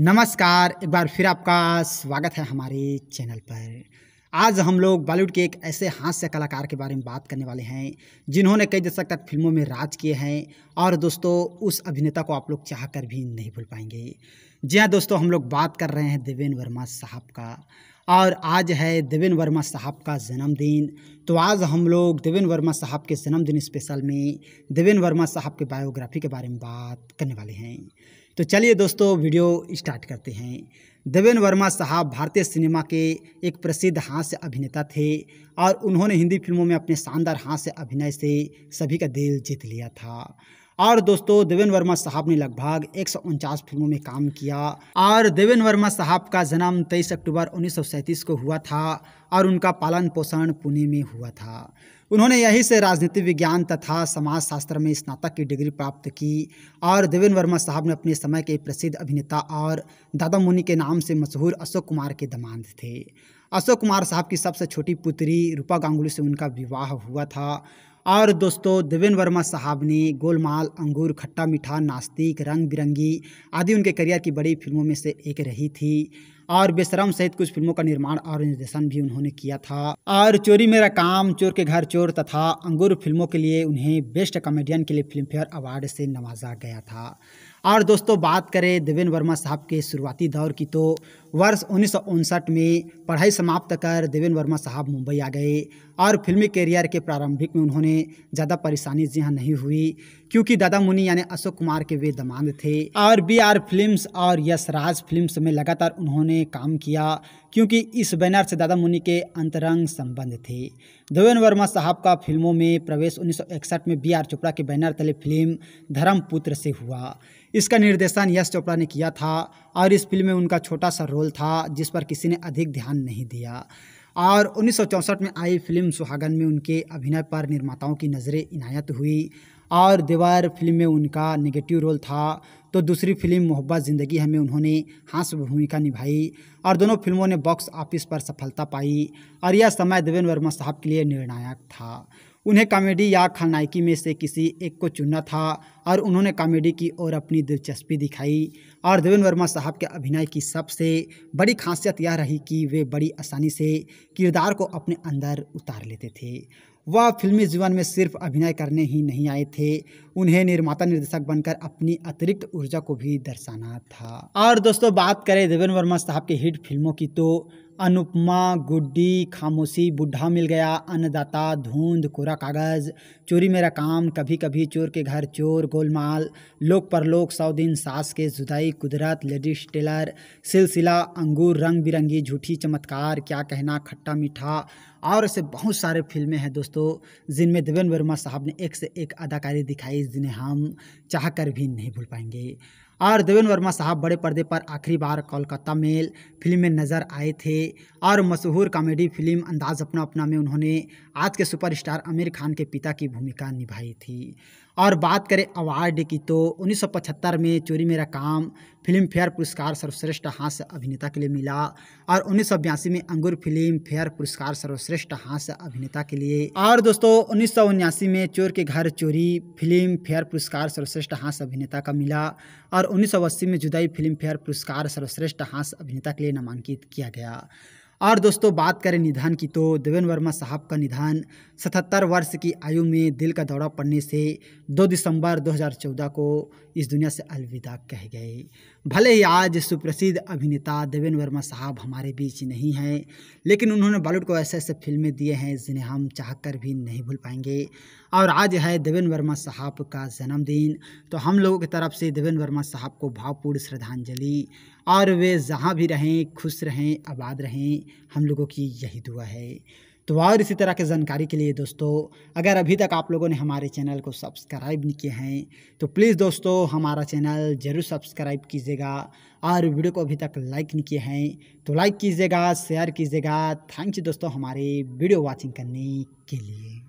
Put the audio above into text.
नमस्कार एक बार फिर आपका स्वागत है हमारे चैनल पर आज हम लोग बॉलीवुड के एक ऐसे हास्य कलाकार के बारे में बात करने वाले हैं जिन्होंने कई दशक तक फिल्मों में राज किए हैं और दोस्तों उस अभिनेता को आप लोग चाह कर भी नहीं भूल पाएंगे जी हाँ दोस्तों हम लोग बात कर रहे हैं देवेन वर्मा साहब का और आज है देवेन वर्मा साहब का जन्मदिन तो आज हम लोग देवेन वर्मा साहब के जन्मदिन स्पेशल में देवेन वर्मा साहब के बायोग्राफी के बारे में बात करने वाले हैं तो चलिए दोस्तों वीडियो स्टार्ट करते हैं देवेन वर्मा साहब भारतीय सिनेमा के एक प्रसिद्ध हास्य अभिनेता थे और उन्होंने हिंदी फिल्मों में अपने शानदार हास्य अभिनय से सभी का दिल जीत लिया था और दोस्तों देवेन वर्मा साहब ने लगभग एक फिल्मों में काम किया और देवेन वर्मा साहब का जन्म 23 अक्टूबर उन्नीस को हुआ था और उनका पालन पोषण पुणे में हुआ था उन्होंने यहीं से राजनीति विज्ञान तथा समाजशास्त्र में स्नातक की डिग्री प्राप्त की और देवेन्द्र वर्मा साहब ने अपने समय के प्रसिद्ध अभिनेता और दादा मुनि के नाम से मशहूर अशोक कुमार के दमांत थे अशोक कुमार साहब की सबसे छोटी पुत्री रूपा गांगुली से उनका विवाह हुआ था और दोस्तों देवेन वर्मा साहब ने गोलमाल अंगूर खट्टा मीठा नास्तिक रंग बिरंगी आदि उनके करियर की बड़ी फिल्मों में से एक रही थी और बेशरम सहित कुछ फिल्मों का निर्माण और निर्देशन भी उन्होंने किया था और चोरी मेरा काम चोर के घर चोर तथा अंगूर फिल्मों के लिए उन्हें बेस्ट कॉमेडियन के लिए फिल्म फेयर अवार्ड से नवाजा गया था और दोस्तों बात करें देवेंद्र वर्मा साहब के शुरुआती दौर की तो वर्ष उन्नीस में पढ़ाई समाप्त कर देवेंद्र वर्मा साहब मुंबई आ गए और फिल्मी करियर के प्रारंभिक में उन्होंने ज़्यादा परेशानी जहाँ नहीं हुई क्योंकि दादा मुनि यानी अशोक कुमार के वे दमाद थे और बी आर फिल्म्स और यशराज फिल्म्स में लगातार उन्होंने में काम किया क्योंकि इस बैनर से दादा मुनि के अंतरंग संबंध थे देवेन वर्मा साहब का फिल्मों में प्रवेश 1961 में बीआर चोपड़ा के बैनर तले फिल्म धर्मपुत्र से हुआ इसका निर्देशन यश चोपड़ा ने किया था और इस फिल्म में उनका छोटा सा रोल था जिस पर किसी ने अधिक ध्यान नहीं दिया और उन्नीस में आई फिल्म सुहागन में उनके अभिनय पर निर्माताओं की नज़रें इनायत हुई और दीवार फिल्म में उनका नेगेटिव रोल था तो दूसरी फिल्म मोहब्बत ज़िंदगी हमें उन्होंने हास्य भूमिका निभाई और दोनों फिल्मों ने बॉक्स ऑफिस पर सफलता पाई और यह समय देवेंद्र वर्मा साहब के लिए निर्णायक था उन्हें कॉमेडी या खलनायकी में से किसी एक को चुनना था और उन्होंने कॉमेडी की ओर अपनी दिलचस्पी दिखाई और देवेंद्र वर्मा साहब के अभिनय की सबसे बड़ी खासियत यह रही कि वे बड़ी आसानी से किरदार को अपने अंदर उतार लेते थे वह फिल्मी जीवन में सिर्फ अभिनय करने ही नहीं आए थे उन्हें निर्माता निर्देशक बनकर अपनी अतिरिक्त ऊर्जा को भी दर्शाना था और दोस्तों बात करें देवेंद्र वर्मा साहब के हिट फिल्मों की तो अनुपमा गुड्डी खामोशी बुढ़ा मिल गया अन्नदाता धुंध कोरा कागज़ चोरी मेरा काम कभी कभी चोर के घर चोर गोलमाल लोक परलोक सौ दिन सास के जुदाई कुदरत लेडीज टेलर सिलसिला अंगूर रंग बिरंगी झूठी चमत्कार क्या कहना खट्टा मीठा और ऐसे बहुत सारे फिल्में हैं दोस्तों जिनमें देवेंद्र वर्मा साहब ने एक से एक अदाकारी दिखाई जिन्हें हम चाह कर भी नहीं भूल पाएंगे और देवेंद्र वर्मा साहब बड़े पर्दे पर आखिरी बार कोलकाता मेल फिल्म में नज़र आए थे और मशहूर कॉमेडी फिल्म अंदाज अपना अपना में उन्होंने आज के सुपरस्टार आमिर खान के पिता की भूमिका निभाई थी और बात करें अवार्ड की तो 1975 में चोरी मेरा काम फिल्म फेयर पुरस्कार सर्वश्रेष्ठ हास्य अभिनेता के लिए मिला और उन्नीस में अंगूर फिल्म फेयर पुरस्कार सर्वश्रेष्ठ हास्य अभिनेता के लिए और दोस्तों उन्नीस में चोर के घर चोरी फिल्म फेयर पुरस्कार सर्वश्रेष्ठ हास्य अभिनेता का मिला और उन्नीस में जुदाई फिल्म फेयर पुरस्कार सर्वश्रेष्ठ हास्य अभिनेता के लिए नामांकित किया गया और दोस्तों बात करें निधन की तो देवेन वर्मा साहब का निधन 77 वर्ष की आयु में दिल का दौरा पड़ने से 2 दिसंबर 2014 को इस दुनिया से अलविदा कह गए भले ही आज सुप्रसिद्ध अभिनेता देवेन वर्मा साहब हमारे बीच नहीं हैं लेकिन उन्होंने बॉलीवुड को ऐसे ऐसे फिल्में दिए हैं जिन्हें हम चाह कर भी नहीं भूल पाएंगे और आज है देवेन वर्मा साहब का जन्मदिन तो हम लोगों की तरफ से देवेन वर्मा साहब को भावपूर्ण श्रद्धांजलि और वे जहाँ भी रहें खुश रहें आबाद रहें हम लोगों की यही दुआ है तो और इसी तरह के जानकारी के लिए दोस्तों अगर अभी तक आप लोगों ने हमारे चैनल को सब्सक्राइब नहीं किए हैं तो प्लीज़ दोस्तों हमारा चैनल ज़रूर सब्सक्राइब कीजिएगा और वीडियो को अभी तक लाइक नहीं किए हैं तो लाइक कीजिएगा शेयर कीजिएगा थैंक यू दोस्तों हमारे वीडियो वॉचिंग करने के लिए